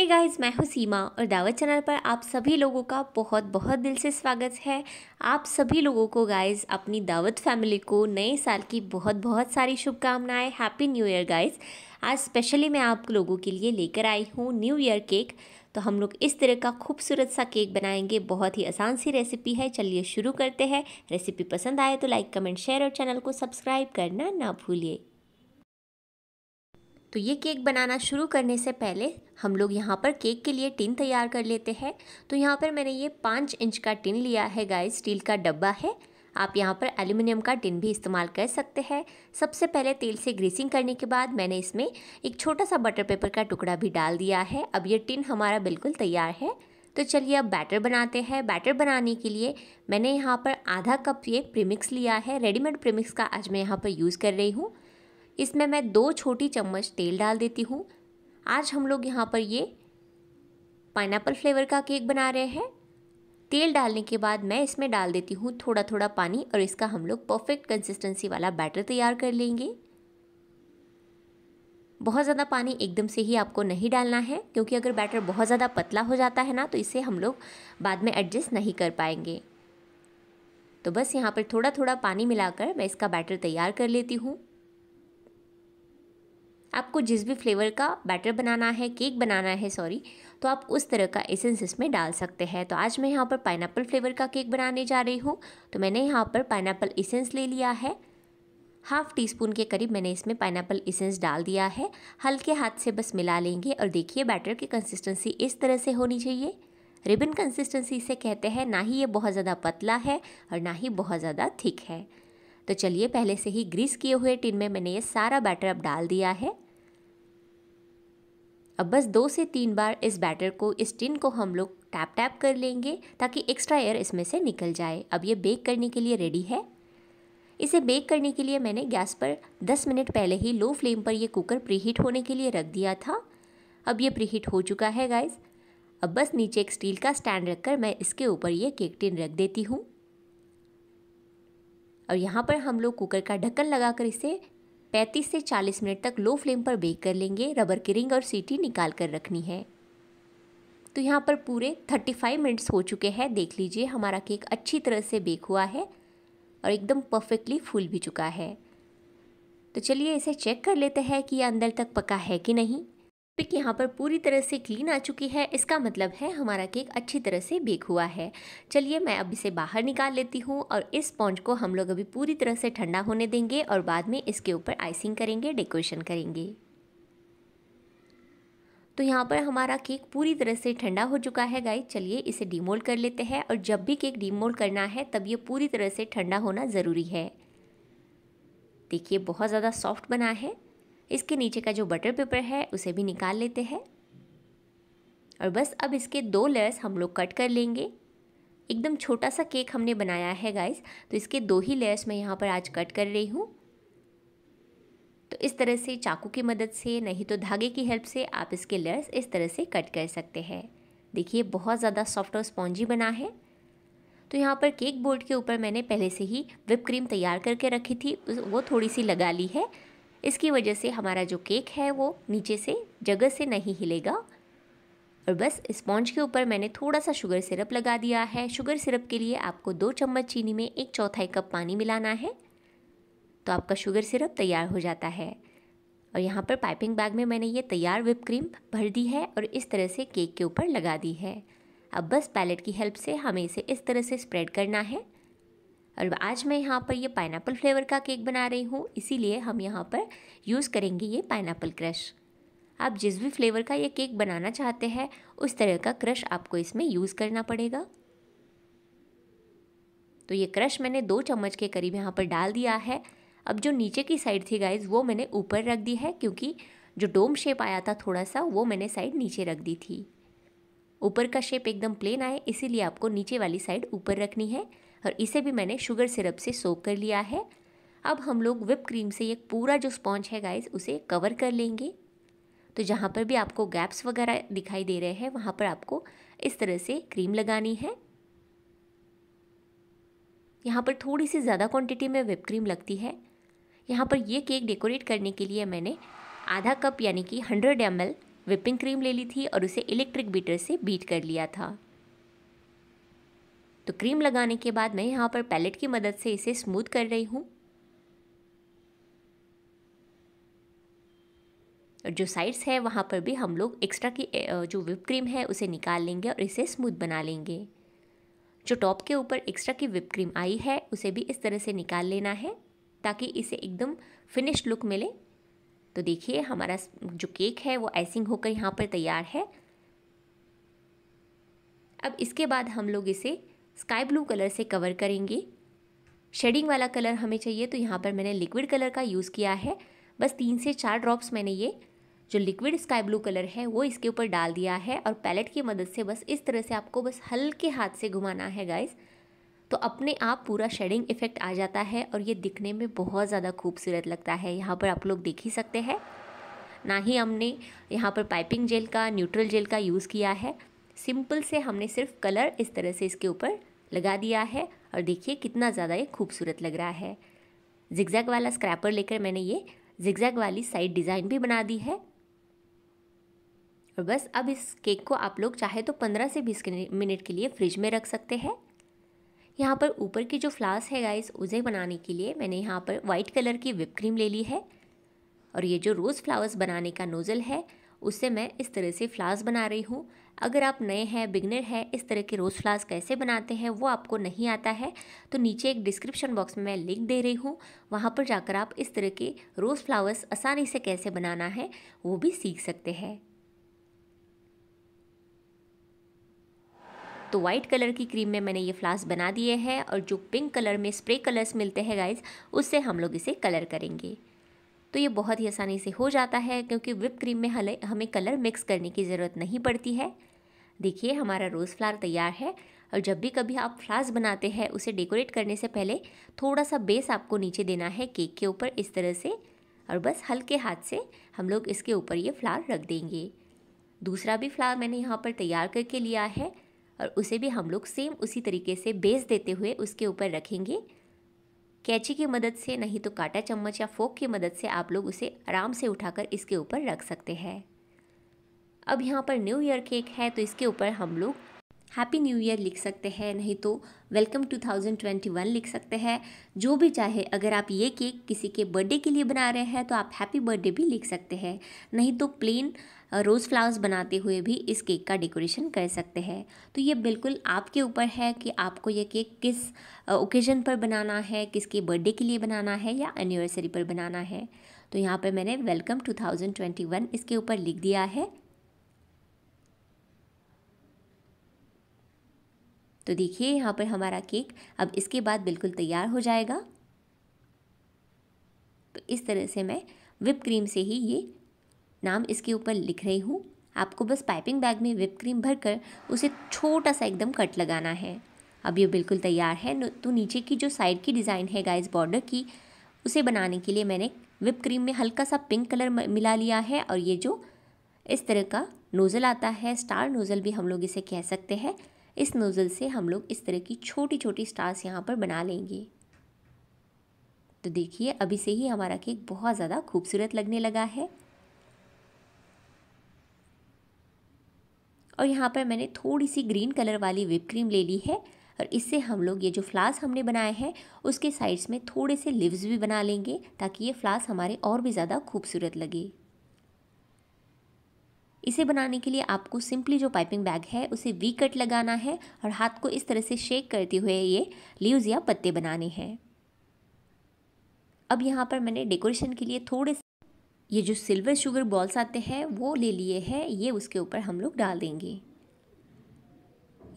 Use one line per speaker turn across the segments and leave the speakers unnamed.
hey guys मैं हूँ सीमा और दावत चैनल पर आप सभी लोगों का बहुत बहुत दिल से स्वागत है आप सभी लोगों को गाइस अपनी दावत फैमिली को नए साल की बहुत बहुत सारी शुभकामनाएं हैप्पी न्यू ईयर गाइस आज स्पेशली मैं आप लोगों के लिए लेकर आई हूँ न्यू ईयर केक तो हम लोग इस तरह का खूबसूरत सा केक बनाएंगे बहुत ही आसान सी रेसिपी है चलिए शुरू करते हैं रेसिपी पसंद आए तो लाइक कमेंट शेयर और चैनल को सब्सक्राइब करना ना भूलिए तो ये केक बनाना शुरू करने से पहले हम लोग यहाँ पर केक के लिए टिन तैयार कर लेते हैं तो यहाँ पर मैंने ये पाँच इंच का टिन लिया है गाइस स्टील का डब्बा है आप यहाँ पर एल्यूमिनियम का टिन भी इस्तेमाल कर सकते हैं सबसे पहले तेल से ग्रीसिंग करने के बाद मैंने इसमें एक छोटा सा बटर पेपर का टुकड़ा भी डाल दिया है अब ये टिन हमारा बिल्कुल तैयार है तो चलिए अब बैटर बनाते हैं बैटर बनाने के लिए मैंने यहाँ पर आधा कप ये प्रीमिक्स लिया है रेडीमेड प्रीमिक्स का आज मैं यहाँ पर यूज़ कर रही हूँ इसमें मैं दो छोटी चम्मच तेल डाल देती हूँ आज हम लोग यहाँ पर ये पाइनएप्पल फ्लेवर का केक बना रहे हैं तेल डालने के बाद मैं इसमें डाल देती हूँ थोड़ा थोड़ा पानी और इसका हम लोग परफेक्ट कंसिस्टेंसी वाला बैटर तैयार कर लेंगे बहुत ज़्यादा पानी एकदम से ही आपको नहीं डालना है क्योंकि अगर बैटर बहुत ज़्यादा पतला हो जाता है ना तो इसे हम लोग बाद में एडजस्ट नहीं कर पाएंगे तो बस यहाँ पर थोड़ा थोड़ा पानी मिलाकर मैं इसका बैटर तैयार कर लेती हूँ आपको जिस भी फ्लेवर का बैटर बनाना है केक बनाना है सॉरी तो आप उस तरह का एसेंस इसमें डाल सकते हैं तो आज मैं यहाँ पर पाइनएप्पल फ्लेवर का केक बनाने जा रही हूँ तो मैंने यहाँ पर पाइनएप्पल एसेंस ले लिया है हाफ़ टी स्पून के करीब मैंने इसमें पाइनएप्पल एसेंस डाल दिया है हल्के हाथ से बस मिला लेंगे और देखिए बैटर की कंसिस्टेंसी इस तरह से होनी चाहिए रिबन कंसिस्टेंसी इसे कहते हैं ना ही ये बहुत ज़्यादा पतला है और ना ही बहुत ज़्यादा थिक है तो चलिए पहले से ही ग्रीस किए हुए टिन में मैंने ये सारा बैटर अब डाल दिया है अब बस दो से तीन बार इस बैटर को इस टिन को हम लोग टैप टैप कर लेंगे ताकि एक्स्ट्रा एयर इसमें से निकल जाए अब ये बेक करने के लिए रेडी है इसे बेक करने के लिए मैंने गैस पर 10 मिनट पहले ही लो फ्लेम पर यह कुकर प्रीहीट होने के लिए रख दिया था अब ये प्रीहीट हो चुका है गाइस अब बस नीचे एक स्टील का स्टैंड रखकर मैं इसके ऊपर ये केक टिन रख देती हूँ और यहाँ पर हम लोग कुकर का ढक्कन लगाकर इसे 35 से 40 मिनट तक लो फ्लेम पर बेक कर लेंगे रबर की रिंग और सीटी निकाल कर रखनी है तो यहाँ पर पूरे 35 मिनट्स हो चुके हैं देख लीजिए हमारा केक अच्छी तरह से बेक हुआ है और एकदम परफेक्टली फूल भी चुका है तो चलिए इसे चेक कर लेते हैं कि अंदर तक पका है कि नहीं पिक यहाँ पर पूरी तरह से क्लीन आ चुकी है इसका मतलब है हमारा केक अच्छी तरह से बेक हुआ है चलिए मैं अब इसे बाहर निकाल लेती हूँ और इस स्पॉन्ज को हम लोग अभी पूरी तरह से ठंडा होने देंगे और बाद में इसके ऊपर आइसिंग करेंगे डेकोरेशन करेंगे तो यहाँ पर हमारा केक पूरी तरह से ठंडा हो चुका है गाइस चलिए इसे डीमोल्ड कर लेते हैं और जब भी केक डीमोल्ड करना है तब ये पूरी तरह से ठंडा होना ज़रूरी है देखिए बहुत ज़्यादा सॉफ्ट बना है इसके नीचे का जो बटर पेपर है उसे भी निकाल लेते हैं और बस अब इसके दो लेयर्स हम लोग कट कर लेंगे एकदम छोटा सा केक हमने बनाया है गाइस तो इसके दो ही लेयर्स मैं यहाँ पर आज कट कर रही हूँ तो इस तरह से चाकू की मदद से नहीं तो धागे की हेल्प से आप इसके लेयर्स इस तरह से कट कर सकते हैं देखिए बहुत ज़्यादा सॉफ्ट और स्पॉन्जी बना है तो यहाँ पर केक बोर्ड के ऊपर मैंने पहले से ही विप क्रीम तैयार करके रखी थी वो थोड़ी सी लगा ली है इसकी वजह से हमारा जो केक है वो नीचे से जगह से नहीं हिलेगा और बस स्पॉन्ज के ऊपर मैंने थोड़ा सा शुगर सिरप लगा दिया है शुगर सिरप के लिए आपको दो चम्मच चीनी में एक चौथाई कप पानी मिलाना है तो आपका शुगर सिरप तैयार हो जाता है और यहाँ पर पाइपिंग बैग में मैंने ये तैयार विप क्रीम भर दी है और इस तरह से केक के ऊपर लगा दी है अब बस पैलेट की हेल्प से हमें इसे इस तरह से स्प्रेड करना है और आज मैं यहाँ पर ये पाइनएप्पल फ्लेवर का केक बना रही हूँ इसीलिए हम यहाँ पर यूज़ करेंगे ये पाइनएप्पल क्रश आप जिस भी फ्लेवर का ये केक बनाना चाहते हैं उस तरह का क्रश आपको इसमें यूज़ करना पड़ेगा तो ये क्रश मैंने दो चम्मच के करीब यहाँ पर डाल दिया है अब जो नीचे की साइड थी गाइज वो मैंने ऊपर रख दी है क्योंकि जो डोम शेप आया था थोड़ा सा वो मैंने साइड नीचे रख दी थी ऊपर का शेप एकदम प्लेन आए इसीलिए आपको नीचे वाली साइड ऊपर रखनी है और इसे भी मैंने शुगर सिरप से सोक कर लिया है अब हम लोग विप क्रीम से ये पूरा जो स्पॉन्ज है गाइस उसे कवर कर लेंगे तो जहाँ पर भी आपको गैप्स वगैरह दिखाई दे रहे हैं वहाँ पर आपको इस तरह से क्रीम लगानी है यहाँ पर थोड़ी सी ज़्यादा क्वांटिटी में विप क्रीम लगती है यहाँ पर ये केक डेकोरेट करने के लिए मैंने आधा कप यानी कि 100 एम विपिंग क्रीम ले ली थी और उसे इलेक्ट्रिक बीटर से बीट कर लिया था तो क्रीम लगाने के बाद मैं यहाँ पर पैलेट की मदद से इसे स्मूथ कर रही हूँ और जो साइड्स है वहाँ पर भी हम लोग एक्स्ट्रा की जो विप क्रीम है उसे निकाल लेंगे और इसे स्मूथ बना लेंगे जो टॉप के ऊपर एक्स्ट्रा की विप क्रीम आई है उसे भी इस तरह से निकाल लेना है ताकि इसे एकदम फिनिश्ड लुक मिले तो देखिए हमारा जो केक है वो आइसिंग होकर यहाँ पर तैयार है अब इसके बाद हम लोग इसे स्काई ब्लू कलर से कवर करेंगे शेडिंग वाला कलर हमें चाहिए तो यहाँ पर मैंने लिक्विड कलर का यूज़ किया है बस तीन से चार ड्रॉप्स मैंने ये जो लिक्विड स्काई ब्लू कलर है वो इसके ऊपर डाल दिया है और पैलेट की मदद से बस इस तरह से आपको बस हल्के हाथ से घुमाना है गाइस तो अपने आप पूरा शेडिंग इफेक्ट आ जाता है और ये दिखने में बहुत ज़्यादा खूबसूरत लगता है यहाँ पर आप लोग देख ही सकते हैं ना ही हमने यहाँ पर पाइपिंग जेल का न्यूट्रल जेल का यूज़ किया है सिंपल से हमने सिर्फ कलर इस तरह से इसके ऊपर लगा दिया है और देखिए कितना ज़्यादा ये खूबसूरत लग रहा है जिगजैग वाला स्क्रैपर लेकर मैंने ये जिगजैग वाली साइड डिज़ाइन भी बना दी है और बस अब इस केक को आप लोग चाहे तो पंद्रह से बीस मिनट के लिए फ्रिज में रख सकते हैं यहाँ पर ऊपर की जो फ्लास है गाइस उसे बनाने के लिए मैंने यहाँ पर वाइट कलर की विप क्रीम ले ली है और ये जो रोज़ फ्लावर्स बनाने का नोज़ल है उससे मैं इस तरह से फ्लावर्स बना रही हूँ अगर आप नए हैं बिगनर हैं इस तरह के रोज़ फ्लावर्स कैसे बनाते हैं वो आपको नहीं आता है तो नीचे एक डिस्क्रिप्शन बॉक्स में मैं लिंक दे रही हूँ वहाँ पर जाकर आप इस तरह के रोज़ फ्लावर्स आसानी से कैसे बनाना है वो भी सीख सकते हैं तो वाइट कलर की क्रीम में मैंने ये फ्लास बना दिए हैं और जो पिंक कलर में स्प्रे कलर्स मिलते हैं गाइस उससे हम लोग इसे कलर करेंगे तो ये बहुत ही आसानी से हो जाता है क्योंकि विप क्रीम में हमें कलर मिक्स करने की ज़रूरत नहीं पड़ती है देखिए हमारा रोज़ फ्लावर तैयार है और जब भी कभी आप फ्लावर्स बनाते हैं उसे डेकोरेट करने से पहले थोड़ा सा बेस आपको नीचे देना है केक के ऊपर इस तरह से और बस हल्के हाथ से हम लोग इसके ऊपर ये फ्लावर रख देंगे दूसरा भी फ्लावर मैंने यहाँ पर तैयार करके लिया है और उसे भी हम लोग सेम उसी तरीके से बेस देते हुए उसके ऊपर रखेंगे कैची की मदद से नहीं तो काटा चम्मच या फोक की मदद से आप लोग उसे आराम से उठाकर इसके ऊपर रख सकते हैं अब यहाँ पर न्यू ईयर केक है तो इसके ऊपर हम लोग हैप्पी न्यू ईयर लिख सकते हैं नहीं तो वेलकम 2021 लिख सकते हैं जो भी चाहे अगर आप ये केक किसी के बर्थडे के लिए बना रहे हैं तो आप हैप्पी बर्थडे भी लिख सकते हैं नहीं तो प्लेन रोज़ फ्लावर्स बनाते हुए भी इस केक का डेकोरेशन कर सकते हैं तो ये बिल्कुल आपके ऊपर है कि आपको ये केक किस ओकेज़न पर बनाना है किसके बर्थडे के लिए बनाना है या एनिवर्सरी पर बनाना है तो यहाँ पर मैंने वेलकम वन इसके ऊपर लिख दिया है तो देखिए यहाँ पर हमारा केक अब इसके बाद बिल्कुल तैयार हो जाएगा तो इस तरह से मैं विप क्रीम से ही ये नाम इसके ऊपर लिख रही हूँ आपको बस पाइपिंग बैग में विप क्रीम भरकर उसे छोटा सा एकदम कट लगाना है अब ये बिल्कुल तैयार है तो नीचे की जो साइड की डिज़ाइन है गाइस बॉर्डर की उसे बनाने के लिए मैंने विप क्रीम में हल्का सा पिंक कलर मिला लिया है और ये जो इस तरह का नोज़ल आता है स्टार नोज़ल भी हम लोग इसे कह सकते हैं इस नोज़ल से हम लोग इस तरह की छोटी छोटी स्टार्स यहाँ पर बना लेंगे तो देखिए अभी से ही हमारा केक बहुत ज़्यादा खूबसूरत लगने लगा है और यहाँ पर मैंने थोड़ी सी ग्रीन कलर वाली विप क्रीम ले ली है और इससे हम लोग ये जो फ्लास हमने बनाए हैं उसके साइड्स में थोड़े से लिव्स भी बना लेंगे ताकि ये फ्लास हमारे और भी ज़्यादा खूबसूरत लगे इसे बनाने के लिए आपको सिंपली जो पाइपिंग बैग है उसे वी कट लगाना है और हाथ को इस तरह से शेक करते हुए ये लीव्स या पत्ते बनाने हैं अब यहाँ पर मैंने डेकोरेशन के लिए थोड़े ये जो सिल्वर शुगर बॉल्स आते हैं वो ले लिए हैं ये उसके ऊपर हम लोग डाल देंगे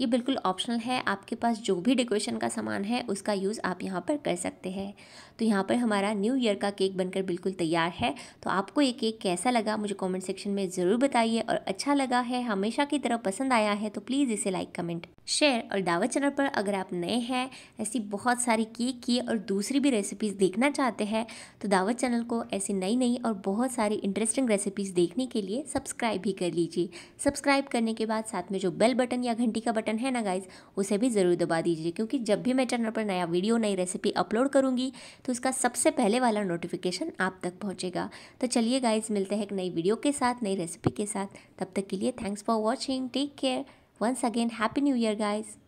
ये बिल्कुल ऑप्शनल है आपके पास जो भी डेकोरेशन का सामान है उसका यूज़ आप यहाँ पर कर सकते हैं तो यहाँ पर हमारा न्यू ईयर का केक बनकर बिल्कुल तैयार है तो आपको ये केक कैसा लगा मुझे कमेंट सेक्शन में ज़रूर बताइए और अच्छा लगा है हमेशा की तरह पसंद आया है तो प्लीज़ इसे लाइक कमेंट शेयर और दावत चैनल पर अगर आप नए हैं ऐसी बहुत सारी केक की और दूसरी भी रेसिपीज़ देखना चाहते हैं तो दावत चैनल को ऐसी नई नई और बहुत सारी इंटरेस्टिंग रेसिपीज़ देखने के लिए सब्सक्राइब भी कर लीजिए सब्सक्राइब करने के बाद साथ में जो बेल बटन या घंटी का बटन बटन है ना गाइज उसे भी ज़रूर दबा दीजिए क्योंकि जब भी मैं चैनल पर नया वीडियो नई रेसिपी अपलोड करूँगी तो उसका सबसे पहले वाला नोटिफिकेशन आप तक पहुँचेगा तो चलिए गाइज मिलते हैं एक नई वीडियो के साथ नई रेसिपी के साथ तब तक के लिए thanks for watching take care once again happy new year guys